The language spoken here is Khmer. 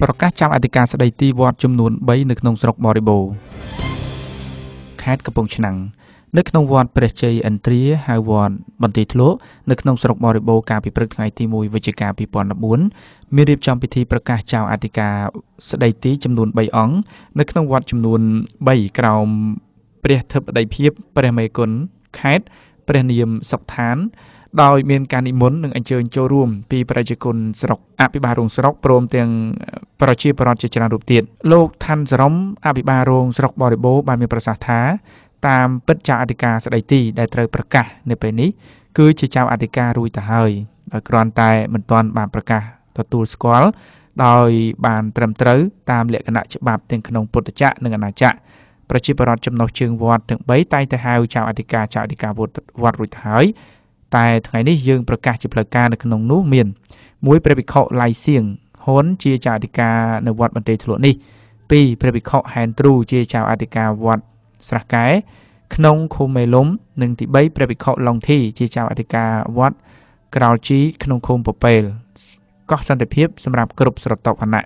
ប្រកាសចាប់អធិការស្ដីទីវត្ត ចំនួន3នៅក្នុងស្រុកបរិបូរខេត្តកំពង់ឆ្នាំងនៅក្នុងវត្តព្រះជ័យឥន្ទ្រាហៅវត្តបន្ទាយធ្លក់នៅក្នុងស្រុកបរិបូរកាលពីព្រឹកថ្ងៃទី1វិច្ឆិកា2014មានរៀបចំពិធីប្រកាសចៅអធិការស្ដីទីចំនួន3អង្គនៅក្នុងវត្តចំនួន3ក្រោមព្រះធិបតីភាពព្រះមេគុណខេត្តព្រះនាមសុកឋាន ដោយមានការនិមន្តនិងអញ្ជើញចូលរួមពីប្រជាជនស្រុកអភិបាលរងស្រុកព្រមទាំងប្រជាពលរដ្ឋជាច្រើនរូបទៀតលោកឋាន់សរមអភិបាលរងស្រុកបរិបូរបានមានប្រសាសន៍ថាតាមពិតចៅអធិការស្ដីទីដែលត្រូវប្រកាស នៅពេលនេះគឺជាចៅអធិការរួចទៅហើយដោយគ្រាន់តែមិនទាន់បាន ប្រកាសទទួលស្គាល់ដោយ បាន ត្រឹមត្រូវតាមលក្ខណៈច្បាប់ទាំងក្នុងពុទ្ធចក្រនិងអាណាចក្រប្រជាពលរដ្ឋចំណុះជើងវត្តទាំង3តែងតែហៅចៅអធិការចៅអធិការវត្តវត្តរួចហើយតែ ថ្ងៃនេះយើងប្រកាសជាផ្លូវការនៅក្នុងនោះមានមួយព្រះវិខុលៃសៀងហ៊ុនជាចៅអធិការនៅវត្តបន្ទាយធ្លក់នេះ2ព្រះភិក្ខុហែនទ្រូជាចៅអធិការវត្តស្រះកែ ក្នុងឃុំមេលំនិងទី3ព្រះភិក្ខុឡុងធី ជាចៅអធិការវត្តក្រោលជីក្នុងឃុំពពែលកោះសន្តិភាពសម្រាប់គ្រប់ស្រទាប់វណ្ណៈ